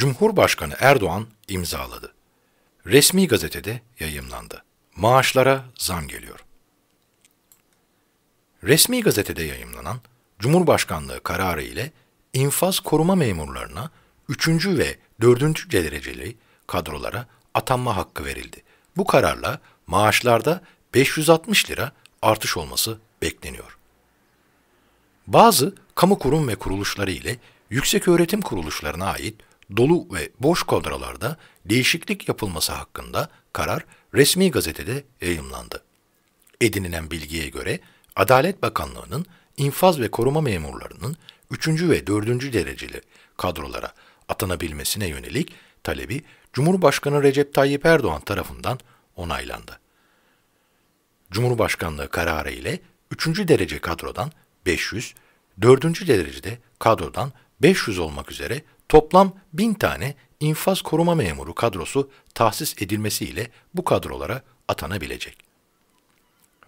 Cumhurbaşkanı Erdoğan imzaladı. Resmi gazetede yayımlandı. Maaşlara zam geliyor. Resmi gazetede yayımlanan Cumhurbaşkanlığı kararı ile infaz koruma memurlarına 3. ve 4. dereceli kadrolara atanma hakkı verildi. Bu kararla maaşlarda 560 lira artış olması bekleniyor. Bazı kamu kurum ve kuruluşları ile yüksek öğretim kuruluşlarına ait dolu ve boş kadrolarda değişiklik yapılması hakkında karar resmi gazetede yayımlandı. Edinilen bilgiye göre Adalet Bakanlığı'nın infaz ve koruma memurlarının 3. ve 4. dereceli kadrolara atanabilmesine yönelik talebi Cumhurbaşkanı Recep Tayyip Erdoğan tarafından onaylandı. Cumhurbaşkanlığı kararı ile 3. derece kadrodan 500, 4. derecede kadrodan 500 olmak üzere Toplam 1000 tane infaz koruma memuru kadrosu tahsis edilmesiyle bu kadrolara atanabilecek.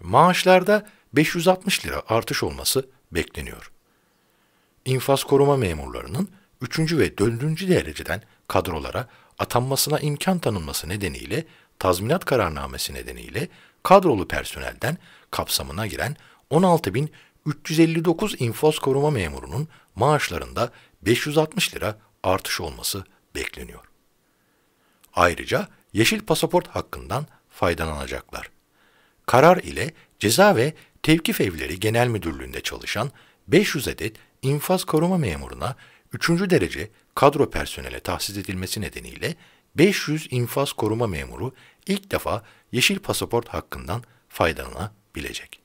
Maaşlarda 560 lira artış olması bekleniyor. İnfaz koruma memurlarının 3. ve 4. dereceden kadrolara atanmasına imkan tanınması nedeniyle tazminat kararnamesi nedeniyle kadrolu personelden kapsamına giren 16.359 infaz koruma memurunun maaşlarında 560 lira artış olması bekleniyor. Ayrıca yeşil pasaport hakkından faydalanacaklar. Karar ile ceza ve tevkif evleri genel müdürlüğünde çalışan 500 adet infaz koruma memuruna 3. derece kadro personele tahsis edilmesi nedeniyle 500 infaz koruma memuru ilk defa yeşil pasaport hakkından faydalanabilecek.